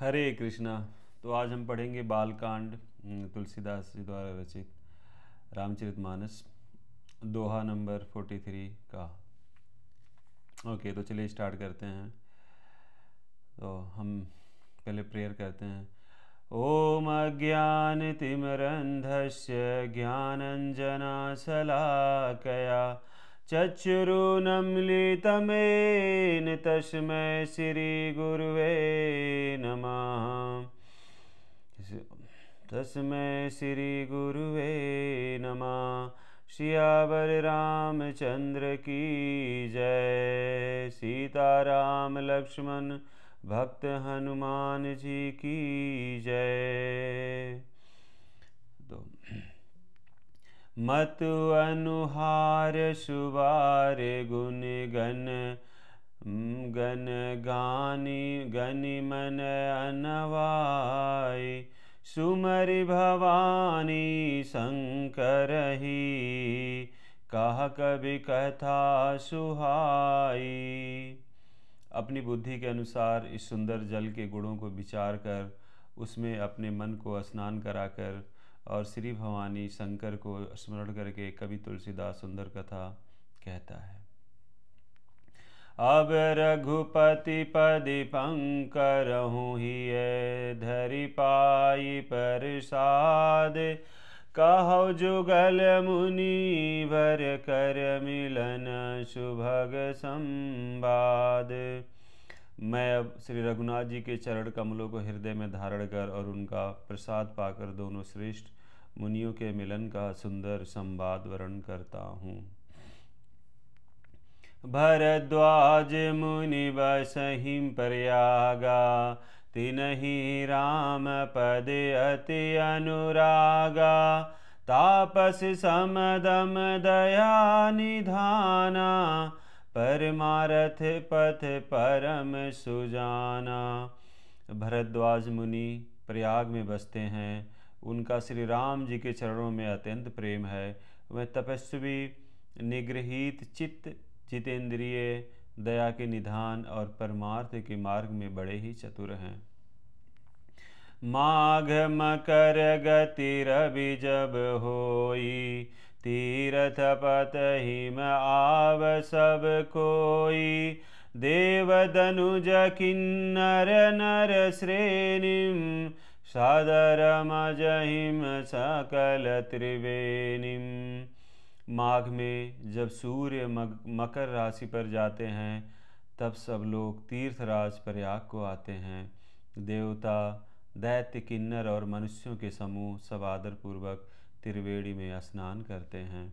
हरे कृष्णा तो आज हम पढ़ेंगे बालकांड हम्म, तुलसीदास जी द्वारा रचित रामचरितमानस दोहा नंबर फोर्टी थ्री का ओके तो चलिए स्टार्ट करते हैं तो हम पहले प्रेयर करते हैं ओम ॐ ज्ञानंजना ज्ञानञ्जनाशलाकया चचुरुनम्लितमेन तस्मै श्रीगुरुवे नमः तस्मै श्रीगुरुवे नमः श्रियावर रामचंद्र की जय सीताराम लक्ष्मण भक्त हनुमान जी की जय दो तो मतु अनुहार सुवार गुण गण गण गानी गणि मन अनवाय सुमरि भवानी ही कह कवि कथा सुहाई अपनी बुद्धि के अनुसार इस सुंदर जल के गुणों को विचार कर उसमें अपने मन को स्नान कराकर और श्री भवानी शंकर को स्मरण करके कवि तुलसीदास सुंदर कथा कहता है अब रघुपति पदि पंकर ही धरि पाई प्रसाद कहो जुगल मुनि भर कर मिलन सुभग संवाद मैं अब श्री रघुनाथ जी के चरण कमलों को हृदय में धारण कर और उनका प्रसाद पाकर दोनों श्रेष्ठ मुनियों के मिलन का सुंदर संवाद वर्ण करता हूँ भरद्वाज मुनि बसहिम प्रयागा तीन ही राम पद अति अनुरागा तापस समदम दया निधाना परमारथ पथ परम सुजाना भरद्वाज मुनि प्रयाग में बसते हैं उनका श्री राम जी के चरणों में अत्यंत प्रेम है वह तपस्वी निगृहित चित्त जितेंद्रिय दया के निधान और परमार्थ के मार्ग में बड़े ही चतुर हैं माघ मकर गति रवि जब होई तीर्थ पत हिम आव सब कोई देवदनुज किन्नर नर सदर मजहिम सकल त्रिवेणीम माघ में जब सूर्य मकर राशि पर जाते हैं तब सब लोग तीर्थराज प्रयाग को आते हैं देवता दैत्य किन्नर और मनुष्यों के समूह सब आदरपूर्वक त्रिवेणी में स्नान करते हैं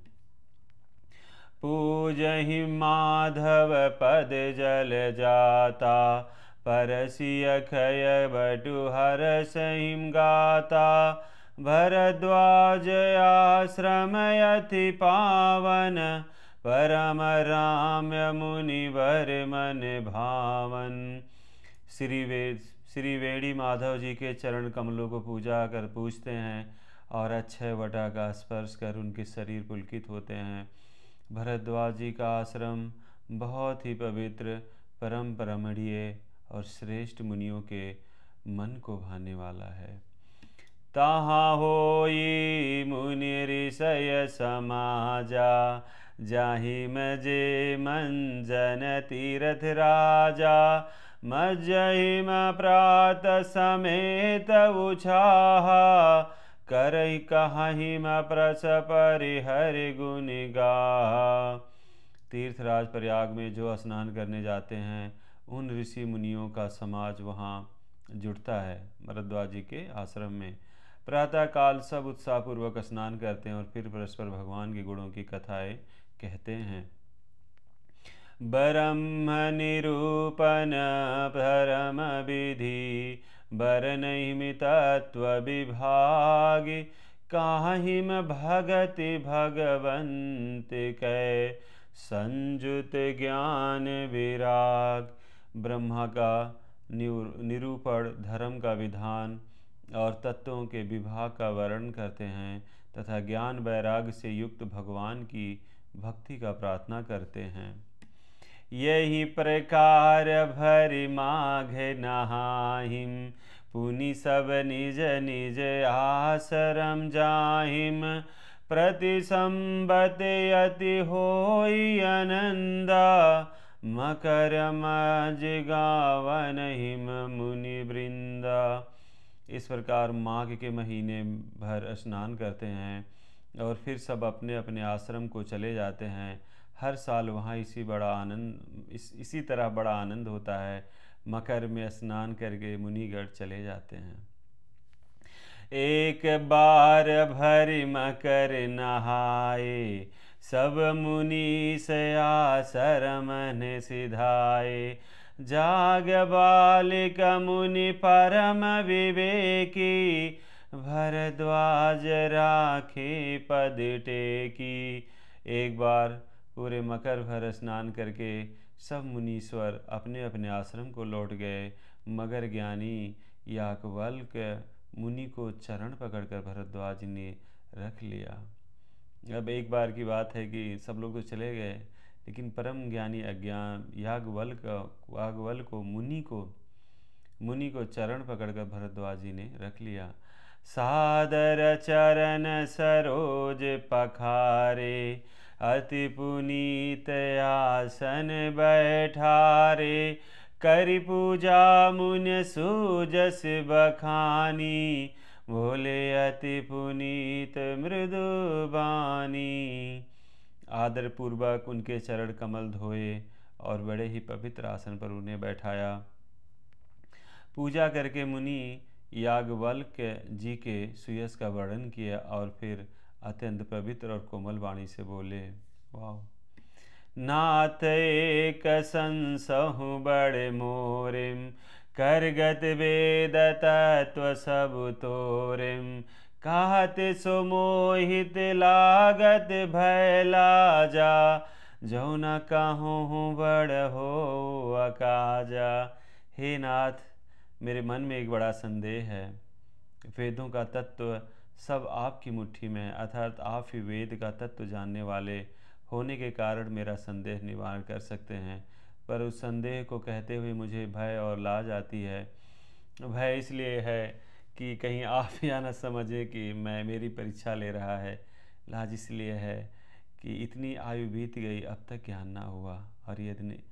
पूजहि माधव पद जल जाता परसी अखय बटु हर सहिम गाता भरद्वाज आश्रम अति पावन परम राम भर मन भावन श्री वेद श्री वेणी माधव जी के चरण कमलों को पूजा कर पूछते हैं और अक्षय वटा का स्पर्श कर उनके शरीर पुलकित होते हैं भरद्वाज जी का आश्रम बहुत ही पवित्र परम परमणीय और श्रेष्ठ मुनियों के मन को भाने वाला है तहाँ हो मुनि ऋषय समाजा जाहि मजे मंजन तीरथ राजा मजहि म प्रात समेत उछाहा करई कहिम प्रस परिहरि गुण गा तीर्थराज प्रयाग में जो स्नान करने जाते हैं उन ऋषि मुनियों का समाज वहाँ जुटता है भरद्वाज जी के आश्रम में प्रातःकाल सब उत्साहपूर्वक स्नान करते हैं और फिर परस्पर भगवान के गुणों की कथाएं कहते हैं ब्रह्म निरूपण परम विधि बरनहिमितत्वविभागि काहिम भगति भगवंत कै संयुत ज्ञान विराग ब्रह्मा का निरूपण धर्म का विधान और तत्वों के विभाग का वर्णन करते हैं तथा ज्ञान वैराग से युक्त भगवान की भक्ति का प्रार्थना करते हैं यही प्रकार भरि माघ नहाहिम पुनि सब निज निज आसरम जाहिम संबत अति होई अनंदा मकर गावन हिम मुनि वृंदा इस प्रकार माघ के महीने भर स्नान करते हैं और फिर सब अपने अपने आश्रम को चले जाते हैं हर साल वहाँ इसी बड़ा आनंद इस इसी तरह बड़ा आनंद होता है मकर में स्नान करके मुनिगढ़ चले जाते हैं एक बार भर मकर नहाए सब मुनि से आशरम ने सिधाए जाग बालिक मुनि परम विवेकी भरद्वाज राखे पद टेकी एक बार पूरे मकर भर स्नान करके सब मुनीश्वर अपने अपने आश्रम को लौट गए मगर ज्ञानी याकवल्क मुनि को चरण पकड़कर भरद्वाज ने रख लिया अब एक बार की बात है कि सब लोग तो चले गए लेकिन परम ज्ञानी अज्ञान यागवल का वागवल को मुनि को मुनि को चरण पकड़कर भरद्वाज जी ने रख लिया सादर चरण सरोज पखारे अति पुनीत आसन बैठारे करि पूजा मुन सूजस बखानी भोले अति पुनीत मृदु बानी आदर पूर्वक उनके चरण कमल धोए और बड़े ही पवित्र आसन पर उन्हें बैठाया पूजा करके मुनि यागवल्क जी के सुयस का वर्णन किया और फिर अत्यंत पवित्र और कोमल वाणी से बोले वाह नाथ एक संसहु बड़े मोरिम करगत वेद तत्व सब तोरिम कहत सुमोहित लागत भैला जा जो न हूँ बड़ हो अकाजा हे नाथ मेरे मन में एक बड़ा संदेह है वेदों का तत्व सब आपकी मुट्ठी में अर्थात आप ही वेद का तत्व जानने वाले होने के कारण मेरा संदेह निवारण कर सकते हैं पर उस संदेह को कहते हुए मुझे भय और लाज आती है भय इसलिए है कि कहीं आप या न समझें कि मैं मेरी परीक्षा ले रहा है लाज इसलिए है कि इतनी आयु बीत गई अब तक ज्ञान ना हुआ और यदि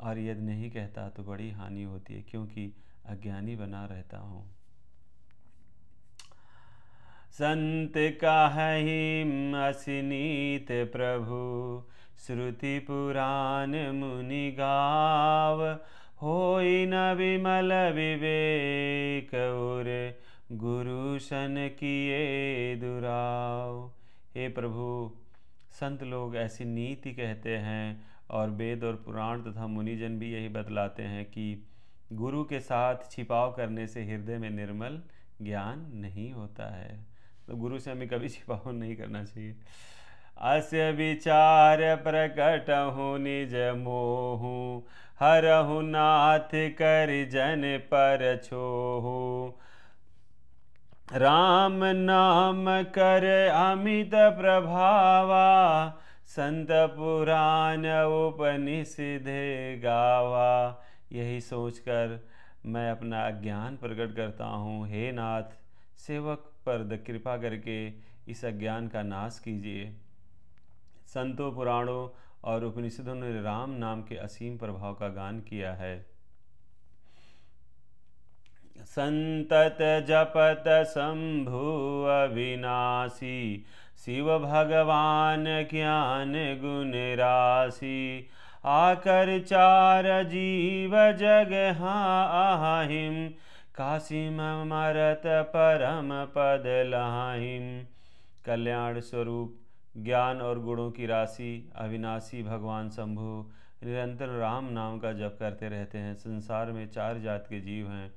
और यदि नहीं कहता तो बड़ी हानि होती है क्योंकि अज्ञानी बना रहता हूँ संत काहिम असनीत प्रभु श्रुति पुराण मुनि गाव हो न विमल विवेक और गुरु शन किए दुराव हे प्रभु संत लोग ऐसी नीति कहते हैं और वेद और पुराण तथा मुनिजन भी यही बतलाते हैं कि गुरु के साथ छिपाव करने से हृदय में निर्मल ज्ञान नहीं होता है तो गुरु से हमें कभी छिपाव नहीं करना चाहिए अस विचार प्रकट हूँ निज मोहू हरहु नाथ कर जन पर छोहू राम नाम कर अमित प्रभावा संत पुराण उपनिषिधे गावा यही सोचकर मैं अपना ज्ञान प्रकट करता हूँ हे नाथ सेवक पर कृपा करके इस अज्ञान का नाश कीजिए संतों पुराणों और उपनिषदों ने राम नाम के असीम प्रभाव का गान किया है संतत जपत शंभु अविनाशी शिव भगवान ज्ञान गुण राशि आकर चार जीव जग हाँ आहिम काशी मरत परम पद लहाइम कल्याण स्वरूप ज्ञान और गुणों की राशि अविनाशी भगवान शंभु निरंतर राम नाम का जप करते रहते हैं संसार में चार जात के जीव हैं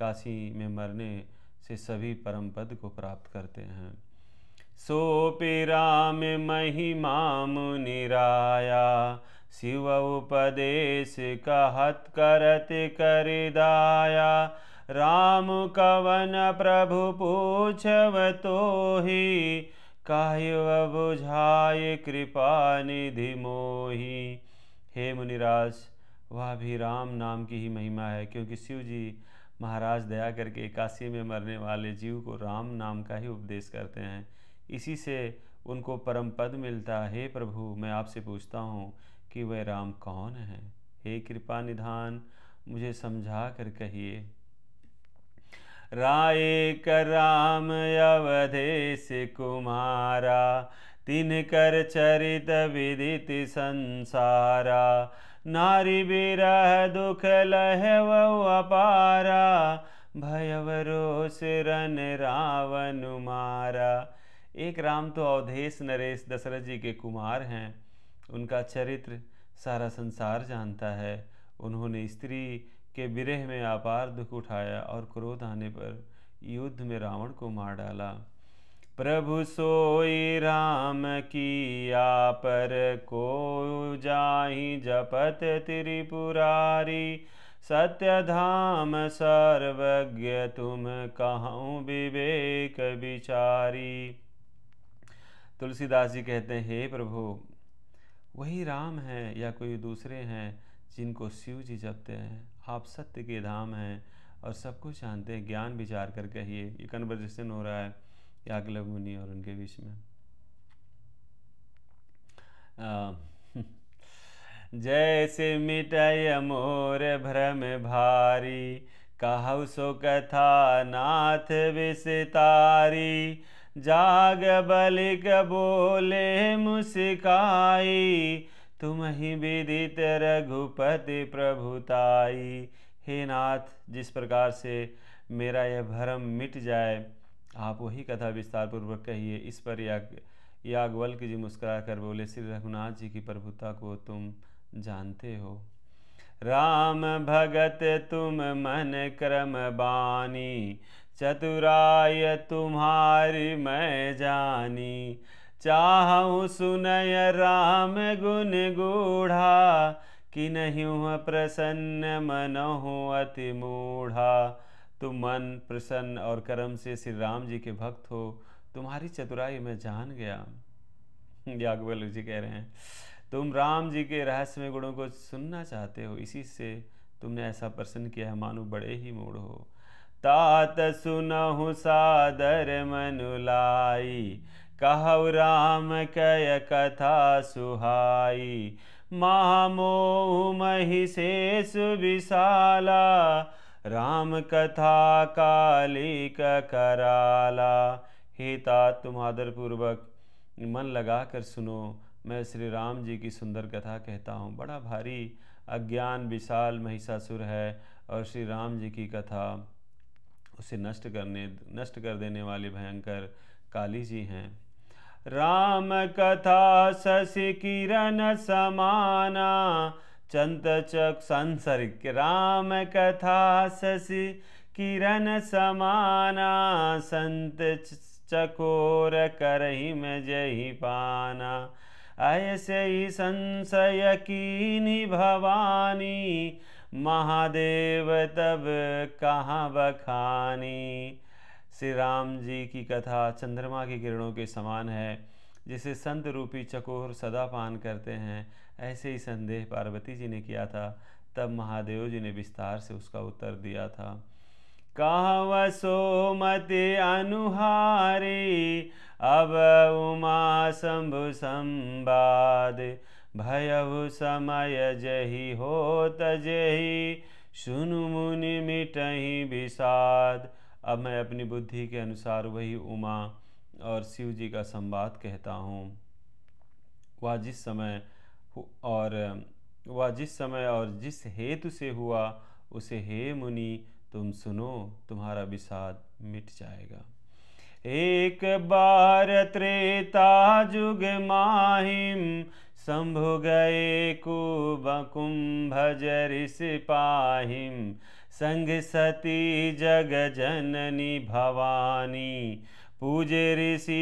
काशी में मरने से सभी परम पद को प्राप्त करते हैं सोपि राम महिमा मुनिराया शिव उपदेश कहत करत करदाया राम कवन प्रभु पूछव तो ही काह्यव बुझाय कृपा निधि मोही हे मुनिराज वह भी राम नाम की ही महिमा है क्योंकि शिव जी महाराज दया करके एकासी में मरने वाले जीव को राम नाम का ही उपदेश करते हैं इसी से उनको परम पद मिलता हे प्रभु मैं आपसे पूछता हूँ कि वह राम कौन है हे कृपा निधान मुझे समझा कर कहिए राय राम अवधेश कुमारा कर चरित विदित संसारा नारी बिरह दुख लह अपारा भयव रोष रन रावण मारा एक राम तो अवधेश नरेश दशरथ जी के कुमार हैं उनका चरित्र सारा संसार जानता है उन्होंने स्त्री के विरह में आपार दुख उठाया और क्रोध आने पर युद्ध में रावण को मार डाला प्रभु सोई राम की पर को जाही जपत त्रिपुरारी सत्य धाम सर्वज्ञ तुम कहूँ विवेक विचारी तुलसीदास जी कहते हैं हे प्रभु वही राम हैं या कोई दूसरे हैं जिनको शिव जी जपते हैं आप सत्य के धाम हैं और सब कुछ जानते हैं ज्ञान विचार करके कहिए ये कन्वर्जेशन हो रहा है याग्लव मुनि और उनके बीच में जैसे मिटाई मोर भ्रम भारी कहु सो कथा नाथ विस्तारी जाग बलिक बोले मुस्काई तुम ही विदित रघुपति प्रभुताई हे नाथ जिस प्रकार से मेरा यह भरम मिट जाए आप वही कथा विस्तार पूर्वक कहिए इस पर याग याग्वल्क जी मुस्करा कर बोले श्री रघुनाथ जी की प्रभुता को तुम जानते हो राम भगत तुम मन क्रम बानी चतुराय तुम्हारी मैं जानी चाहूँ सुनय राम गुन गूढ़ा कि नहीं प्रसन्न हो अति मूढ़ा तुम मन प्रसन्न और कर्म से श्री राम जी के भक्त हो तुम्हारी चतुराई मैं जान गया यागवल जी कह रहे हैं तुम राम जी के रहस्यमय गुणों को सुनना चाहते हो इसी से तुमने ऐसा प्रसन्न किया है मानो बड़े ही मूड हो तात सुनहु सादर मनुलाई कहु राम कय कथा सुहाई महामोह महिषेश विशाला राम कथा कालिक कराला हे तात तुम आदरपूर्वक मन लगा कर सुनो मैं श्री राम जी की सुंदर कथा कहता हूँ बड़ा भारी अज्ञान विशाल महिषासुर है और श्री राम जी की कथा उसे नष्ट करने नष्ट कर देने वाले भयंकर काली जी हैं राम कथा शशि किरण समाना चंतचक संसर्ग राम कथा शशि किरण समाना संत चकोर करही में जही पाना ऐसे ही संशय की भवानी महादेव तब कहाँ बखानी श्री राम जी की कथा चंद्रमा की किरणों के समान है जिसे संत रूपी चकोर सदा पान करते हैं ऐसे ही संदेह पार्वती जी ने किया था तब महादेव जी ने विस्तार से उसका उत्तर दिया था कहवसो मति अनुहारी अब उमा शंभु संवाद भयभु समय जही हो तही सुनु मुनि मिटही विषाद अब मैं अपनी बुद्धि के अनुसार वही उमा और शिव जी का संवाद कहता हूँ वह जिस समय और वह जिस समय और जिस हेतु से हुआ उसे हे मुनि तुम सुनो तुम्हारा विषाद मिट जाएगा एक बार त्रेता जुग माहिम शंभु गए कुंभ जरि सिपाहिम संग सती जग जननी भवानी पूजे ऋषि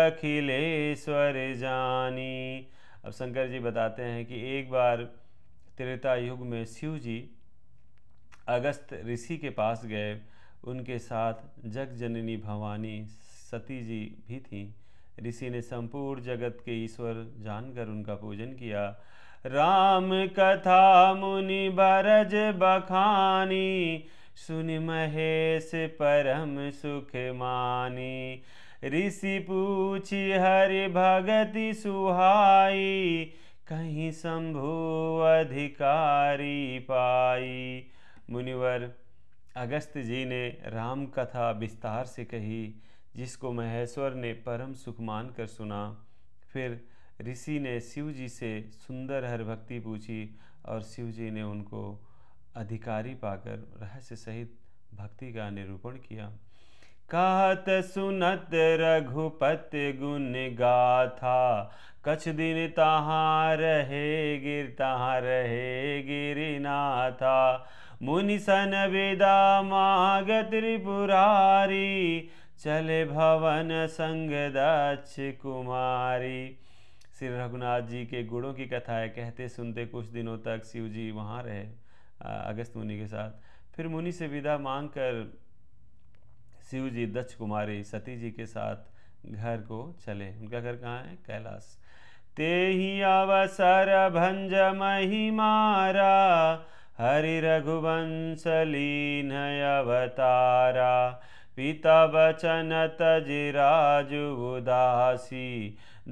अखिलेश्वर जानी अब शंकर जी बताते हैं कि एक बार त्रेता युग में शिव जी अगस्त ऋषि के पास गए उनके साथ जग जननी भवानी सती जी भी थीं ऋषि ने संपूर्ण जगत के ईश्वर जानकर उनका पूजन किया राम कथा मुनि बरज बखानी सुन महेश परम सुख मानी ऋषि पूछी हरि भगति सुहाई कहीं शंभु अधिकारी पाई मुनिवर अगस्त जी ने राम कथा विस्तार से कही जिसको महेश्वर ने परम सुख मान कर सुना फिर ऋषि ने शिव जी से सुंदर हर भक्ति पूछी और शिव जी ने उनको अधिकारी पाकर रहस्य सहित भक्ति का निरूपण किया कहत सुनत रघुपत गुण गाथा कछ दिन तहाँ रहे गिर तहाँ रहे गिरिनाथा सन वेदा माग त्रिपुरारी चले भवन संग दक्ष कुमारी श्री रघुनाथ जी के गुणों की कथाएं कहते सुनते कुछ दिनों तक शिव जी वहाँ रहे अगस्त मुनि के साथ फिर मुनि से विदा मांग कर शिव जी दक्ष कुमारी सती जी के साथ घर को चले उनका घर कहाँ है कैलाश ते ही अवसर भंज मारा हरि रघुवंश लीन अवतारा पिता बचन तजिराजु उदासी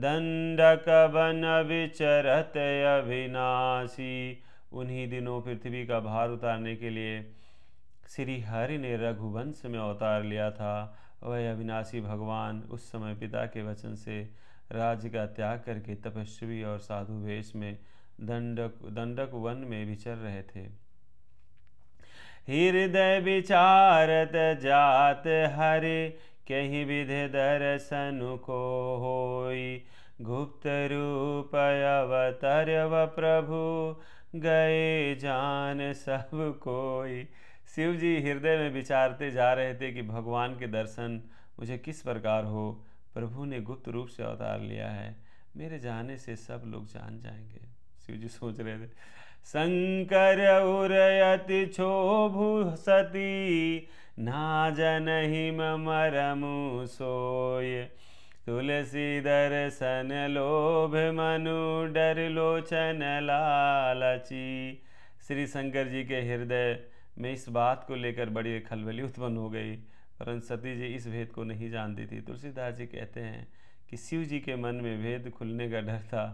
दंडक बन विचरत अविनाशी उन्हीं दिनों पृथ्वी का भार उतारने के लिए श्री हरि ने रघुवंश में अवतार लिया था वह अविनाशी भगवान उस समय पिता के वचन से राज्य का त्याग करके तपस्वी और साधु वेश में दंडक दंडक वन में विचर रहे थे हृदय विचारत जात हरे कहीं विध दर्शन को होई गुप्त रूप अवतर व प्रभु गए जान सब कोई शिव जी हृदय में विचारते जा रहे थे कि भगवान के दर्शन मुझे किस प्रकार हो प्रभु ने गुप्त रूप से अवतार लिया है मेरे जाने से सब लोग जान जाएंगे शिव जी सोच रहे थे शंकर उरयति छोभु सती ना जनहि मरमु सोय तुलसी दर्शन लोभ मनु डर लोचन लालची श्री शंकर जी के हृदय में इस बात को लेकर बड़ी खलबली उत्पन्न हो गई परंतु सती जी इस भेद को नहीं जानती थी तुलसीदास जी कहते हैं कि शिव जी के मन में भेद खुलने का डर था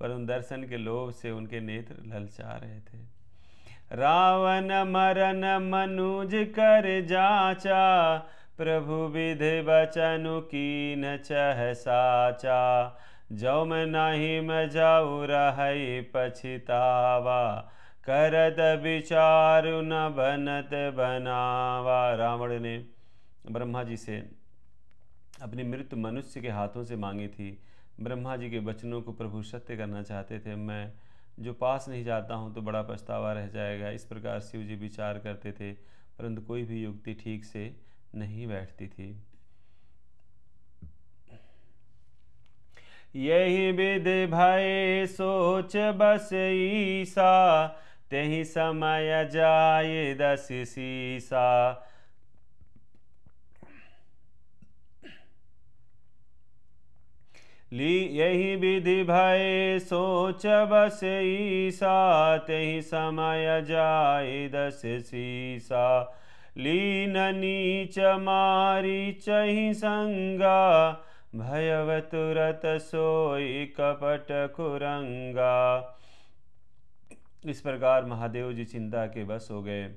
पर उन दर्शन के लोभ से उनके नेत्र ललचा रहे थे रावण मरण मनुज कर जाचा प्रभु विधि बचनु की न चह साचा जौ में नहीं मैं जाऊ रह पछितावा करत विचार न बनत बनावा रावण ने ब्रह्मा जी से अपनी मृत मनुष्य के हाथों से मांगी थी ब्रह्मा जी के वचनों को प्रभु सत्य करना चाहते थे मैं जो पास नहीं जाता हूँ तो बड़ा पछतावा रह जाएगा इस प्रकार शिव जी विचार करते थे परंतु कोई भी युक्ति ठीक से नहीं बैठती थी यही विधि भय सोच बस ईसा तही समय जाए दस सीसा ली यही विधि भय सोच बस ईसा तही समय जाय दस सीसा लीन नीच मारी चही संगा भयव तुरत सोई कपट कुरंगा इस प्रकार महादेव जी चिंता के बस हो गए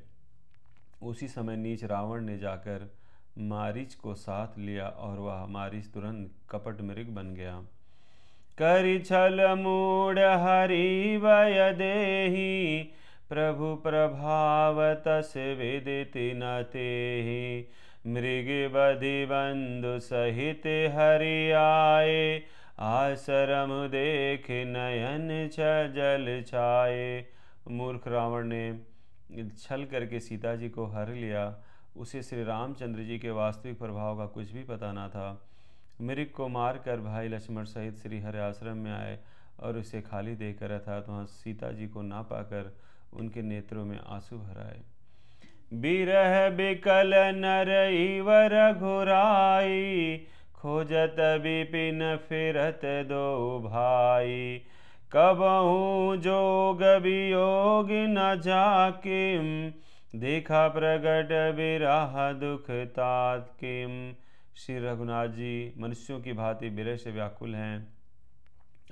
उसी समय नीच रावण ने जाकर मारिच को साथ लिया और वह मारिच तुरंत कपट मृग बन गया करी छल मूड हरी वय दे प्रभु प्रभाव तस विदित न मृग बधि बंधु सहित हरि आए आश्रम देख नयन छ जल छाए मूर्ख रावण ने छल करके सीता जी को हर लिया उसे श्री रामचंद्र जी के वास्तविक प्रभाव का कुछ भी पता न था मृग को मार कर भाई लक्ष्मण सहित श्री हरे आश्रम में आए और उसे खाली देख देखकर तो वहाँ सीता जी को ना पाकर उनके नेत्रों में आंसू भराए बिरह बिकल नर ईवर घुराई खोजत बिपिन फिरत दो भाई कबहू जोग भी योग न जाकिम देखा प्रगट बिराह दुख तात किम श्री रघुनाथ जी मनुष्यों की भांति बिरह से व्याकुल हैं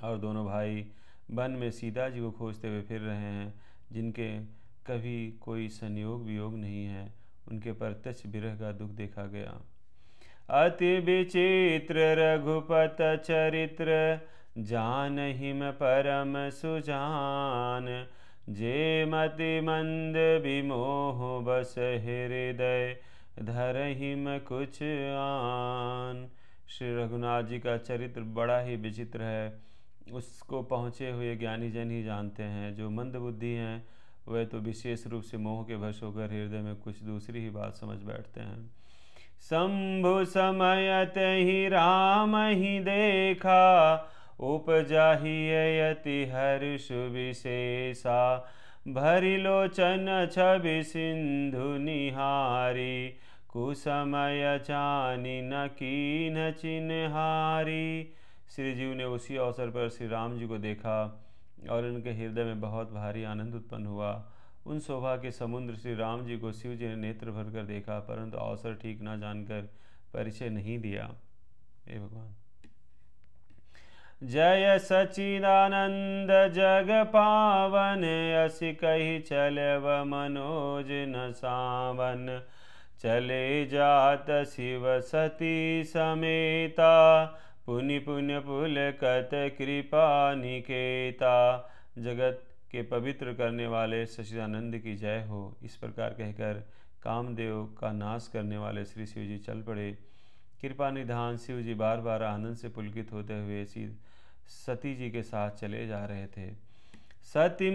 और दोनों भाई वन में सीता जी को खोजते हुए फिर रहे हैं जिनके कभी कोई संयोग वियोग नहीं है उनके प्रत्यक्ष विरह का दुख देखा गया अति विचित्र रघुपत चरित्र जान ही परम सुजान जे मति मंद विमोह बस हृदय धरहिम कुछ आन श्री रघुनाथ जी का चरित्र बड़ा ही विचित्र है उसको पहुँचे हुए ज्ञानी जन ही जानते हैं जो मंद बुद्धि हैं वह तो विशेष रूप से मोह के भस होकर हृदय में कुछ दूसरी ही बात समझ बैठते हैं शंभु ते ही राम ही देखा उपजाहियति हर्ष विशेषा भरिलोचन छवि सिंधु निहारी कुसमय जानी न कीन चिन्हारी श्री जीव ने उसी अवसर पर श्री राम जी को देखा और उनके हृदय में बहुत भारी आनंद उत्पन्न हुआ उन शोभा के समुद्र श्री राम जी को शिव जी ने नेत्र भर कर देखा परंतु अवसर ठीक ना जानकर परिचय नहीं दिया हे भगवान जय सचिदानंद जग पावन असि कही चलव मनोज न सावन चले जात शिव सती समेता पुनि पुण्य पुल कत कृपा निकेता जगत के पवित्र करने वाले सचिदानंद की जय हो इस प्रकार कहकर कामदेव का नाश करने वाले श्री शिव जी चल पड़े कृपा निधान शिव जी बार बार आनंद से पुलकित होते हुए सीध सती जी के साथ चले जा रहे थे सतिम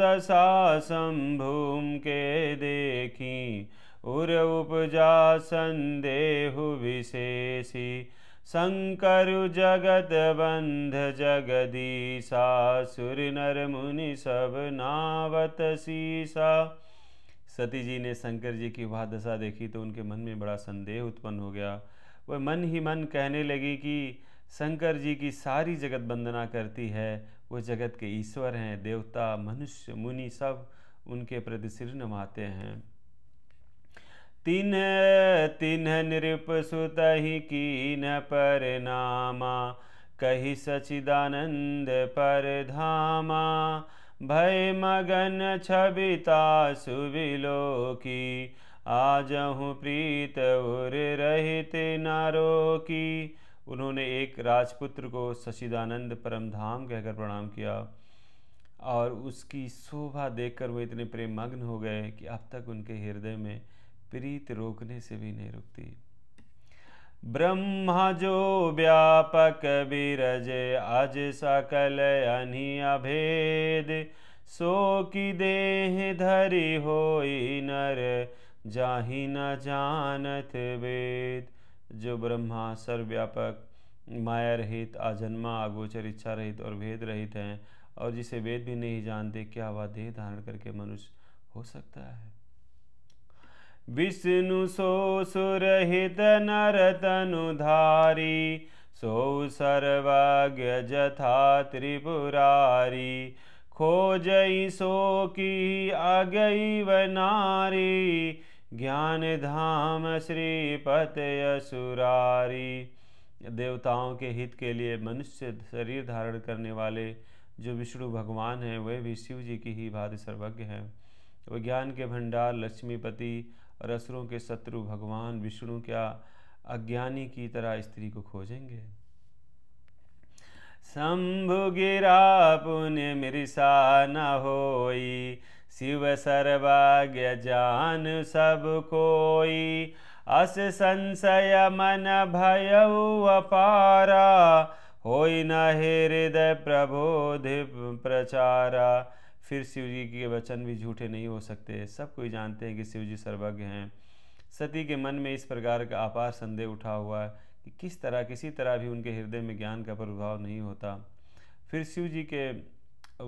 दशा संभूम के देखी उर उपजा संदेह विशेषी शंकर जगत बंध जगदीशा सुर नर मुनि सब नावत शीसा सती जी ने शंकर जी की वह दशा देखी तो उनके मन में बड़ा संदेह उत्पन्न हो गया वह मन ही मन कहने लगी कि शंकर जी की सारी जगत वंदना करती है वो जगत के ईश्वर हैं देवता मनुष्य मुनि सब उनके प्रति सिर नमाते हैं तीन तीन नृप सुत ही न पर नामा कही सचिदानंद पर धामा भय मगन छबिता सुविलो की हूँ प्रीत उर रहित नारो की उन्होंने एक राजपुत्र को परम परमधाम कहकर प्रणाम किया और उसकी शोभा देखकर वो इतने प्रेम मग्न हो गए कि अब तक उनके हृदय में प्रीत रोकने से भी नहीं रुकती ब्रह्मा जो व्यापक बीरज अज सकल अनि अभेद सो की देह धरी होई नर जाहि न जानत वेद जो ब्रह्मा सर्वव्यापक माया रहित आजन्मा आगोचर इच्छा रहित और भेद रहित हैं और जिसे वेद भी नहीं जानते क्या वह देह धारण करके मनुष्य हो सकता है विष्णु सो सुरहित नरतनुधारी सो सर्वज्ञ जथा त्रिपुरारी खोजई सो की अगई नारी ज्ञान धाम श्रीपत असुरारी देवताओं के हित के लिए मनुष्य शरीर धारण करने वाले जो विष्णु भगवान हैं वे भी शिव जी की ही भाद सर्वज्ञ हैं वे ज्ञान के भंडार लक्ष्मीपति और असुरों के शत्रु भगवान विष्णु क्या अज्ञानी की तरह स्त्री को खोजेंगे शंभु गिरा पुण्य मृषा न होई शिव सर्वाज्ञ जान सब कोई अस संशय मन भय अपारा होई न हृदय प्रबोध प्रचारा फिर शिव जी के वचन भी झूठे नहीं हो सकते सब कोई जानते हैं कि शिव जी सर्वज्ञ हैं सती के मन में इस प्रकार का अपार संदेह उठा हुआ है कि किस तरह किसी तरह भी उनके हृदय में ज्ञान का प्रभाव नहीं होता फिर शिव जी के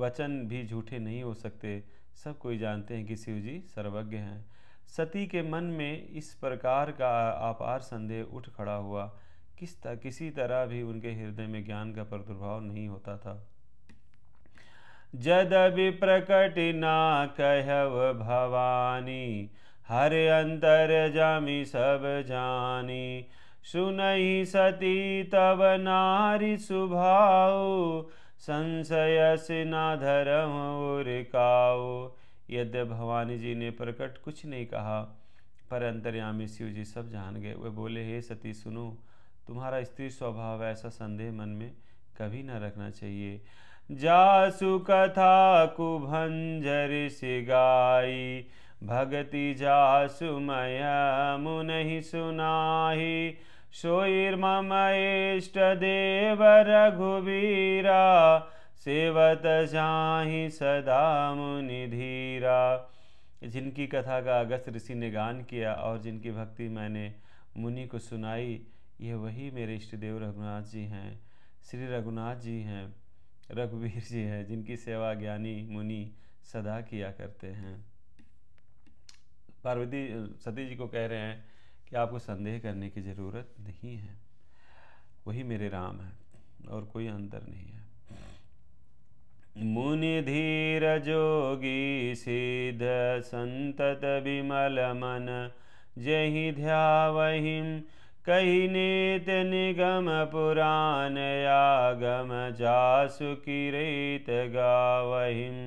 वचन भी झूठे नहीं हो सकते सब कोई जानते हैं कि शिव जी सर्वज्ञ हैं सती के मन में इस प्रकार का आपार संदेह उठ खड़ा हुआ किस तरह किसी तरह भी उनके हृदय में ज्ञान का प्रदुर्भाव नहीं होता था जद भी प्रकट ना कहव भवानी हर अंतर जामी सब जानी सुनई सती तब नारी सुभाऊ संशय सिना धर्म उऊ यद्य भवानी जी ने प्रकट कुछ नहीं कहा पर अंतर्यामी शिव जी सब जान गए वे बोले हे सती सुनो तुम्हारा स्त्री स्वभाव ऐसा संदेह मन में कभी न रखना चाहिए जासु कथा कुभंजर से गाई भगति जासु मय मुनि सुनाही सोयिर्मम देव रघुवीरा सेवत जाही सदा मुनिधीरा जिनकी कथा का अगस्त ऋषि ने गान किया और जिनकी भक्ति मैंने मुनि को सुनाई ये वही मेरे इष्ट देव रघुनाथ जी हैं श्री रघुनाथ जी हैं रघुवीर जी हैं जिनकी सेवा ज्ञानी मुनि सदा किया करते हैं पार्वती सती जी को कह रहे हैं कि आपको संदेह करने की ज़रूरत नहीं है वही मेरे राम है और कोई अंतर नहीं है मुनि धीर जोगी सिद्ध संतत विमल मन जही ध्या ध्यावहिम कही नेत निगम पुराण यागम जासु की रेत गावहिम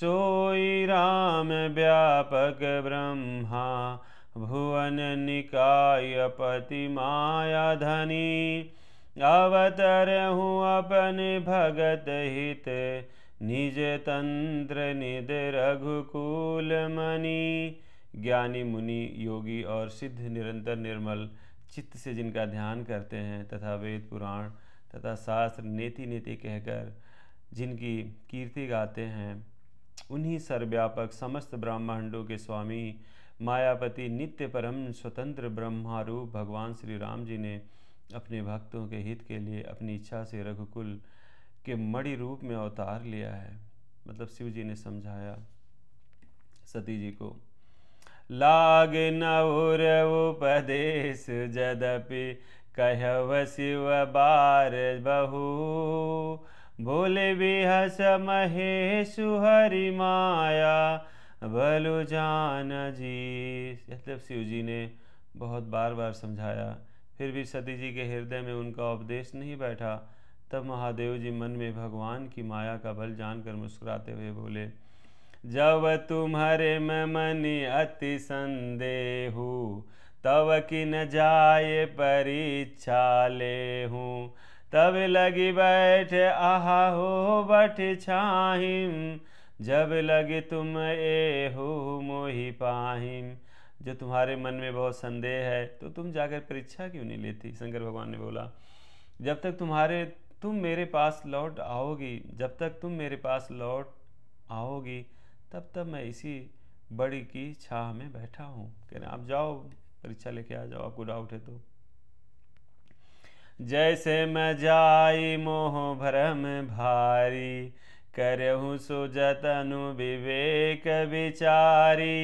सोई राम व्यापक ब्रह्मा भुवन निकाय पति माया धनी अवतर हूँ अपने भगत हित निज तंत्र निध रघुकूल मणि ज्ञानी मुनि योगी और सिद्ध निरंतर निर्मल चित्त से जिनका ध्यान करते हैं तथा वेद पुराण तथा शास्त्र नेति नेति कहकर जिनकी कीर्ति गाते हैं उन्हीं सर्वव्यापक समस्त ब्रह्मांडों के स्वामी मायापति नित्य परम स्वतंत्र ब्रह्मारूप भगवान श्री राम जी ने अपने भक्तों के हित के लिए अपनी इच्छा से रघुकुल के मणि रूप में अवतार लिया है मतलब शिव जी ने समझाया सती जी को लाग नउर उपदेश जदपि शिव बार बहु भूल भी हस हरि माया बलु जान जी मतलब शिव जी ने बहुत बार बार समझाया फिर भी सती जी के हृदय में उनका उपदेश नहीं बैठा तब महादेव जी मन में भगवान की माया का बल जानकर मुस्कुराते हुए बोले जब तुम्हारे में मनि अति संदेह तब कि न जाए परीक्षा ले हूँ तब लगी बैठ आहा हो बठ छाही जब लगे तुम ए हो मोहि पाहिन जो तुम्हारे मन में बहुत संदेह है तो तुम जाकर परीक्षा क्यों नहीं लेती शंकर भगवान ने बोला जब तक तुम्हारे तुम मेरे पास लौट आओगी जब तक तुम मेरे पास लौट आओगी तब तब मैं इसी बड़ी की छाह में बैठा हूँ कह रहे आप जाओ परीक्षा लेके आ जाओ आपको डाउट है तो जैसे मैं जाई मोह भरम भारी करहु सुजतनु विवेक विचारी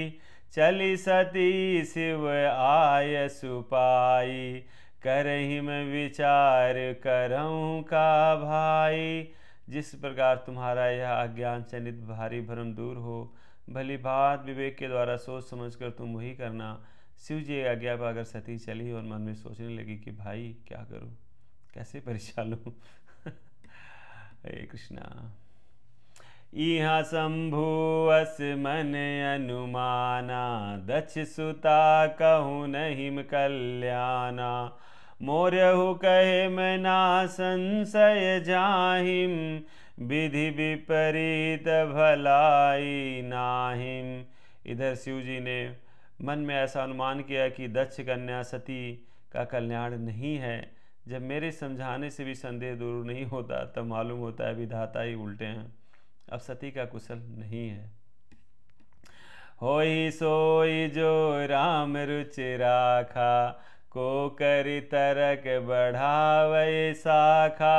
चली सती शिव आय सुपाई करहिम विचार करहूँ का भाई जिस प्रकार तुम्हारा यह अज्ञान चनित भारी भ्रम दूर हो भली बात विवेक के द्वारा सोच समझ कर तुम वही करना शिव जी आज्ञा पर अगर सती चली और मन में सोचने लगी कि भाई क्या करूं कैसे परीक्षा हरे कृष्णा इहा शम्भुअस मन अनुमाना दक्ष सुता कहु नहिम कल्याणा मोरहु कहे मना संशय जाहिम विधि विपरीत भलाई नाहिम इधर शिव जी ने मन में ऐसा अनुमान किया कि दक्ष कन्या सती का कल्याण नहीं है जब मेरे समझाने से भी संदेह दूर नहीं होता तब मालूम होता है विधाता ही उल्टे हैं अब सती का कुशल नहीं है होई सोई जो राम रुचि राखा को कर तरक बढ़ावे साखा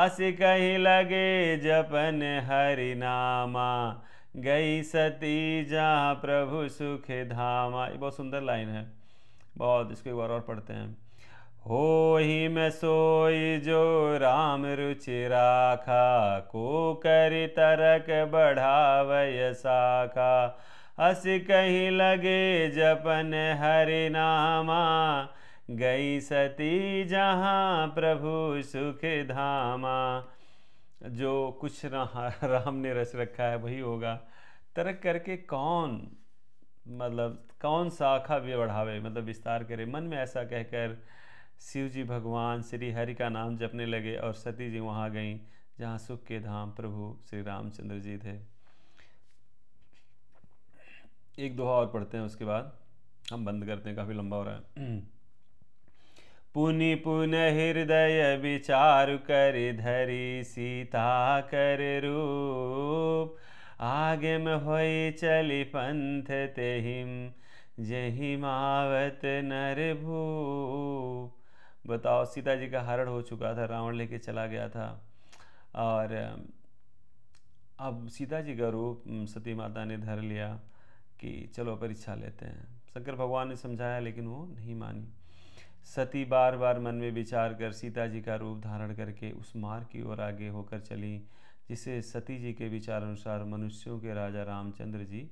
आस कहीं लगे जपन हरि नामा गई सती जहाँ प्रभु सुख धामा ये बहुत सुंदर लाइन है बहुत इसको एक बार और पढ़ते हैं हो ही मैं सोई जो राम रुचि राखा को कर तरक बढ़ावय साखा अस कहीं लगे जपन हरि नामा गई सती जहाँ प्रभु सुख धामा जो कुछ राम ने रच रखा है वही होगा तरक करके कौन मतलब कौन शाखा भी बढ़ावे मतलब विस्तार करे मन में ऐसा कहकर शिव जी भगवान श्री हरि का नाम जपने लगे और सती जी वहाँ गईं जहाँ सुख के धाम प्रभु श्री रामचंद्र जी थे एक दोहा और पढ़ते हैं उसके बाद हम बंद करते हैं काफ़ी लंबा हो रहा है पुनि पुन हृदय विचार कर धरी सीता कर रूप आगे में हो चली पंथ तेहिम जही मावत नर भूप बताओ सीता जी का हरण हो चुका था रावण लेके चला गया था और अब सीता जी का रूप सती माता ने धर लिया कि चलो परीक्षा लेते हैं शंकर भगवान ने समझाया लेकिन वो नहीं मानी सती बार बार मन में विचार कर सीता जी का रूप धारण करके उस मार्ग की ओर आगे होकर चली जिसे सती जी के विचार अनुसार मनुष्यों के राजा रामचंद्र जी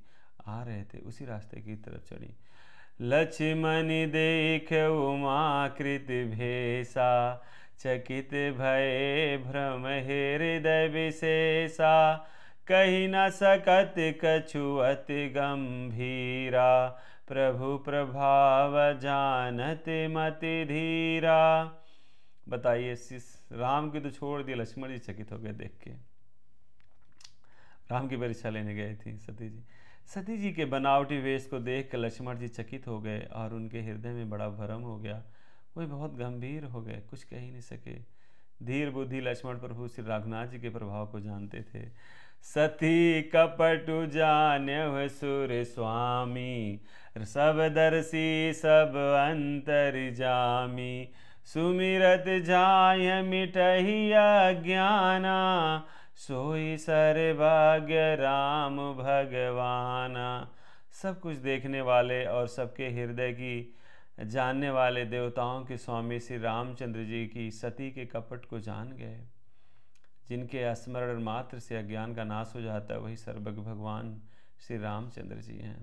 आ रहे थे उसी रास्ते की तरफ चढ़ी लक्ष्मण देख उमाकृत भेषा चकित भय भ्रम हृदय विशेषा कही न सकत कछुअत गंभीरा प्रभु प्रभाव जानत मति धीरा बताइए राम की तो छोड़ दिया लक्ष्मण जी चकित हो गए देख के राम की परीक्षा लेने गए थी सती जी सती जी के बनावटी वेश को देख कर लक्ष्मण जी चकित हो गए और उनके हृदय में बड़ा भ्रम हो गया वे बहुत गंभीर हो गए कुछ कह ही नहीं सके धीर बुद्धि लक्ष्मण प्रभु श्री राघुनाथ जी के प्रभाव को जानते थे सती कपटु जान सुर स्वामी सब दर्शी सब अंतर जामी सुमिरत जाय मिटही अज्ञाना सोई सर्वज्ञ राम भगवान सब कुछ देखने वाले और सबके हृदय की जानने वाले देवताओं के स्वामी श्री रामचंद्र जी की सती के कपट को जान गए जिनके स्मरण मात्र से अज्ञान का नाश हो जाता है वही सर्वज्ञ भगवान श्री रामचंद्र जी हैं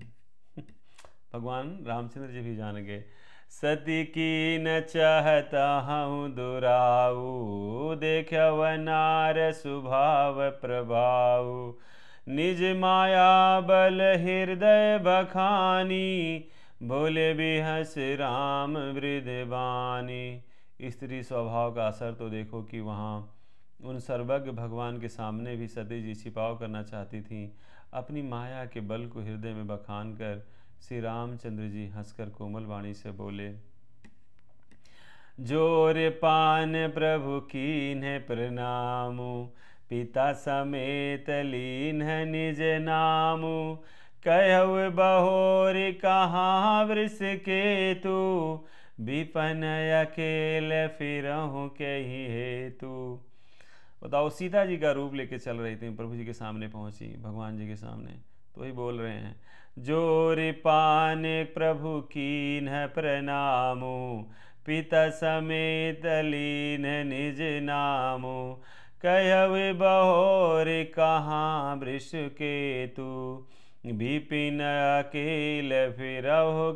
भगवान रामचंद्र जी भी जान गए सती की न चाहता हूँ दुराऊ देख नार स्वभाव प्रभाऊ निज माया बल हृदय बखानी भोले भी हंस राम वृदवानी स्त्री स्वभाव का असर तो देखो कि वहाँ उन सर्वज्ञ भगवान के सामने भी सती जी छिपाव करना चाहती थी अपनी माया के बल को हृदय में बखान कर श्री रामचंद्र जी हंसकर कोमल वाणी से बोले जोर पान प्रभु कीन है प्रणामु पिता समेत लीन है निज नाम कहु बहोर कहाँ वृष केतु विपन अकेल फिरहूँ कही हेतु बताओ सीता जी का रूप लेके चल रही थी प्रभु जी के सामने पहुंची भगवान जी के सामने तो ही बोल रहे हैं जोरि पान प्रभु कीन प्रणामो पिता समेत लीन निज नामो कहवे बहोर कहाँ वृष के तू बिपिन अकेल फिर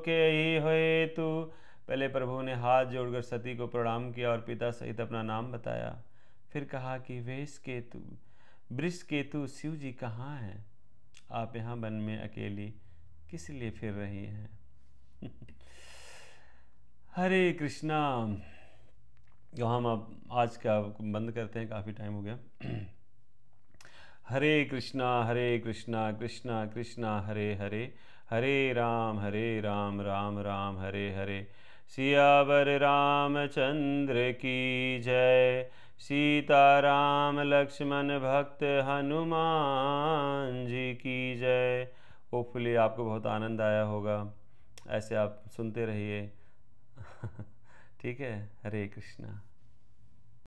के ही होए तू पहले प्रभु ने हाथ जोड़कर सती को प्रणाम किया और पिता सहित अपना नाम बताया फिर कहा कि वेश केतु वृष केतु शिव जी कहाँ हैं आप यहाँ वन में अकेली किस लिए फिर रही है हरे कृष्णा जो तो हम अब आज का बंद करते हैं काफ़ी टाइम हो गया हरे कृष्णा हरे कृष्णा कृष्णा कृष्णा हरे हरे हरे राम हरे राम राम राम हरे हरे सियावर राम चंद्र की जय सीता राम लक्ष्मण भक्त हनुमान जी की जय होपफुली आपको बहुत आनंद आया होगा ऐसे आप सुनते रहिए ठीक है हरे कृष्णा